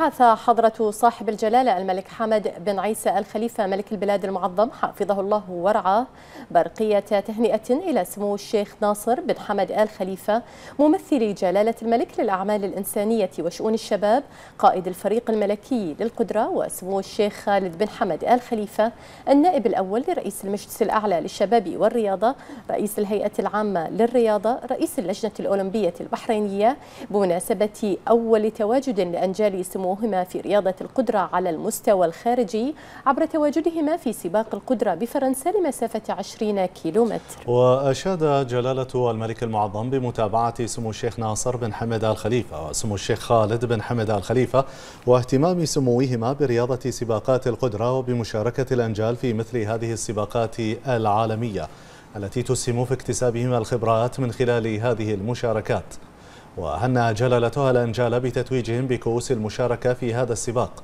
بعث حضرة صاحب الجلالة الملك حمد بن عيسى الخليفة ملك البلاد المعظم حفظه الله ورعاه برقية تهنئة إلى سمو الشيخ ناصر بن حمد آل خليفة ممثل جلالة الملك للأعمال الإنسانية وشؤون الشباب قائد الفريق الملكي للقدرة وسمو الشيخ خالد بن حمد آل خليفة النائب الأول لرئيس المجلس الأعلى للشباب والرياضة رئيس الهيئة العامة للرياضة رئيس اللجنة الأولمبية البحرينية بمناسبة أول تواجد لأنجال سمو وهما في رياضة القدرة على المستوى الخارجي عبر تواجدهما في سباق القدرة بفرنسا لمسافة 20 كيلومتر وأشاد جلالة الملك المعظم بمتابعة سمو الشيخ ناصر بن حمد آل خليفة وسمو الشيخ خالد بن حمد آل خليفة واهتمام سموهما برياضة سباقات القدرة وبمشاركة الأنجال في مثل هذه السباقات العالمية التي تسهم في اكتسابهما الخبرات من خلال هذه المشاركات وهنى جلالته الأنجال بتتويجهم بكؤوس المشاركة في هذا السباق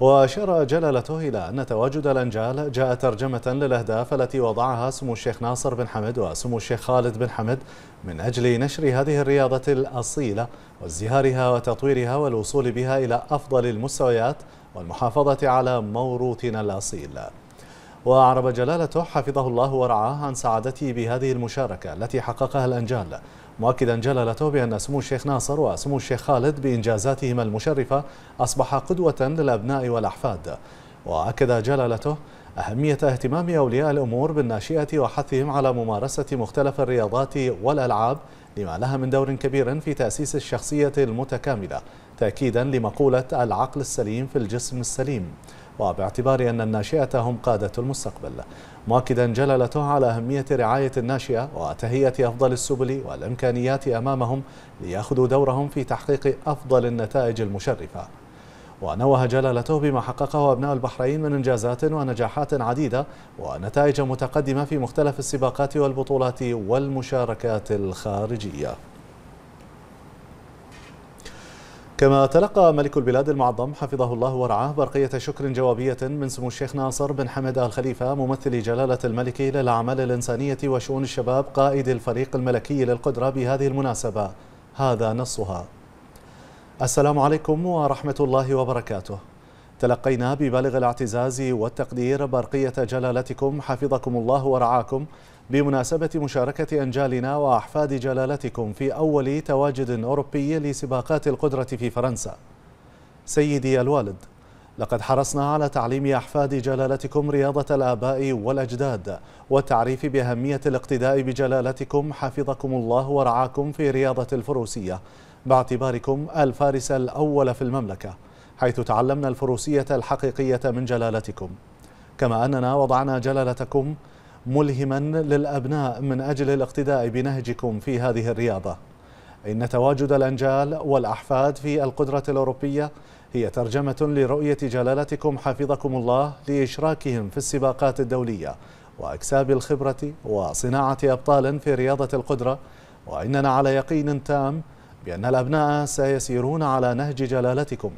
وأشار جلالته إلى أن تواجد الأنجال جاء ترجمة للأهداف التي وضعها سمو الشيخ ناصر بن حمد وسمو الشيخ خالد بن حمد من أجل نشر هذه الرياضة الأصيلة وازدهارها وتطويرها والوصول بها إلى أفضل المستويات والمحافظة على موروثنا الأصيل وأعرب جلالته حفظه الله ورعاه عن سعادته بهذه المشاركة التي حققها الأنجال مؤكدا جلالته بأن سمو الشيخ ناصر وسمو الشيخ خالد بإنجازاتهما المشرفة أصبح قدوة للأبناء والأحفاد وأكد جلالته أهمية اهتمام أولياء الأمور بالناشئة وحثهم على ممارسة مختلف الرياضات والألعاب لما لها من دور كبير في تأسيس الشخصية المتكاملة تأكيدا لمقولة العقل السليم في الجسم السليم وباعتبار أن الناشئة هم قادة المستقبل مؤكدا جلالته على أهمية رعاية الناشئة وتهيئة أفضل السبل والإمكانيات أمامهم ليأخذوا دورهم في تحقيق أفضل النتائج المشرفة ونوه جلالته بما حققه أبناء البحرين من إنجازات ونجاحات عديدة ونتائج متقدمة في مختلف السباقات والبطولات والمشاركات الخارجية كما تلقى ملك البلاد المعظم حفظه الله ورعاه برقية شكر جوابية من سمو الشيخ ناصر بن حمد آل خليفة ممثل جلالة الملك للأعمال الإنسانية وشؤون الشباب قائد الفريق الملكي للقدرة بهذه المناسبة هذا نصها السلام عليكم ورحمة الله وبركاته تلقينا ببالغ الاعتزاز والتقدير برقية جلالتكم حفظكم الله ورعاكم بمناسبة مشاركة أنجالنا وأحفاد جلالتكم في أول تواجد أوروبي لسباقات القدرة في فرنسا سيدي الوالد لقد حرصنا على تعليم أحفاد جلالتكم رياضة الآباء والأجداد والتعريف بأهمية الاقتداء بجلالتكم حفظكم الله ورعاكم في رياضة الفروسية باعتباركم الفارس الأول في المملكة حيث تعلمنا الفروسية الحقيقية من جلالتكم كما أننا وضعنا جلالتكم ملهما للأبناء من أجل الاقتداء بنهجكم في هذه الرياضة إن تواجد الأنجال والأحفاد في القدرة الأوروبية هي ترجمة لرؤية جلالتكم حفظكم الله لإشراكهم في السباقات الدولية وأكساب الخبرة وصناعة أبطال في رياضة القدرة وإننا على يقين تام بأن الأبناء سيسيرون على نهج جلالتكم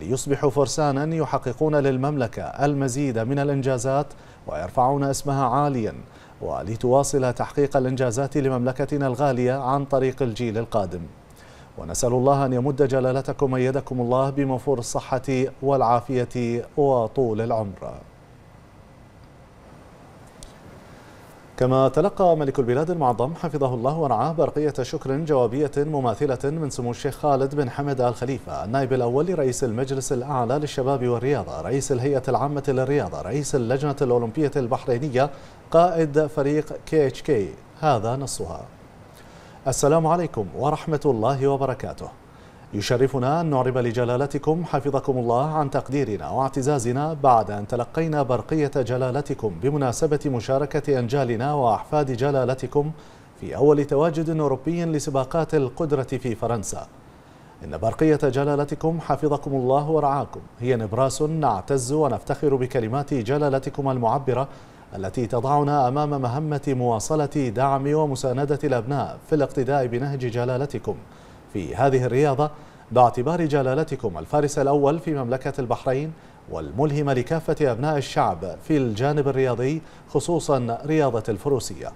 ليصبحوا فرسانا يحققون للمملكة المزيد من الإنجازات ويرفعون اسمها عاليا ولتواصل تحقيق الإنجازات لمملكتنا الغالية عن طريق الجيل القادم ونسأل الله أن يمد جلالتكم أيدكم الله بموفور الصحة والعافية وطول العمر كما تلقى ملك البلاد المعظم حفظه الله ورعاه برقية شكر جوابية مماثلة من سمو الشيخ خالد بن حمد آل خليفة النائب الأول لرئيس المجلس الأعلى للشباب والرياضة رئيس الهيئة العامة للرياضة رئيس اللجنة الأولمبية البحرينية قائد فريق كي اتش كي هذا نصها السلام عليكم ورحمة الله وبركاته يشرفنا أن نعرب لجلالتكم حفظكم الله عن تقديرنا واعتزازنا بعد أن تلقينا برقية جلالتكم بمناسبة مشاركة أنجالنا وأحفاد جلالتكم في أول تواجد أوروبي لسباقات القدرة في فرنسا إن برقية جلالتكم حفظكم الله ورعاكم هي نبراس نعتز ونفتخر بكلمات جلالتكم المعبرة التي تضعنا أمام مهمة مواصلة دعم ومساندة الأبناء في الاقتداء بنهج جلالتكم في هذه الرياضة باعتبار جلالتكم الفارس الأول في مملكة البحرين والملهم لكافة أبناء الشعب في الجانب الرياضي خصوصا رياضة الفروسية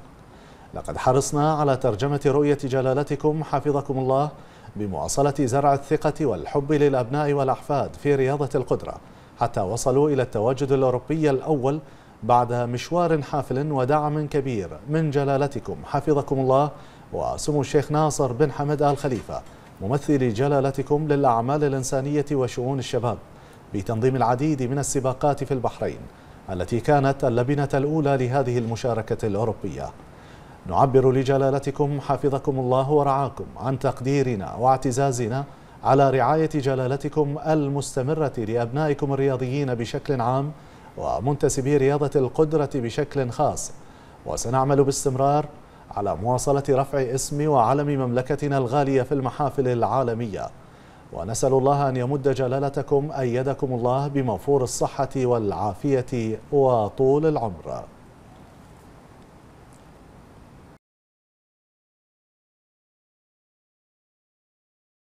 لقد حرصنا على ترجمة رؤية جلالتكم حفظكم الله بمواصلة زرع الثقة والحب للأبناء والأحفاد في رياضة القدرة حتى وصلوا إلى التواجد الأوروبي الأول بعد مشوار حافل ودعم كبير من جلالتكم حفظكم الله وسمو الشيخ ناصر بن حمد آل خليفة ممثل جلالتكم للأعمال الإنسانية وشؤون الشباب بتنظيم العديد من السباقات في البحرين التي كانت اللبنة الأولى لهذه المشاركة الأوروبية نعبر لجلالتكم حفظكم الله ورعاكم عن تقديرنا واعتزازنا على رعاية جلالتكم المستمرة لأبنائكم الرياضيين بشكل عام ومنتسبي رياضة القدرة بشكل خاص وسنعمل باستمرار على مواصلة رفع اسم وعلم مملكتنا الغالية في المحافل العالمية ونسأل الله أن يمد جلالتكم أيدكم الله بموفور الصحة والعافية وطول العمر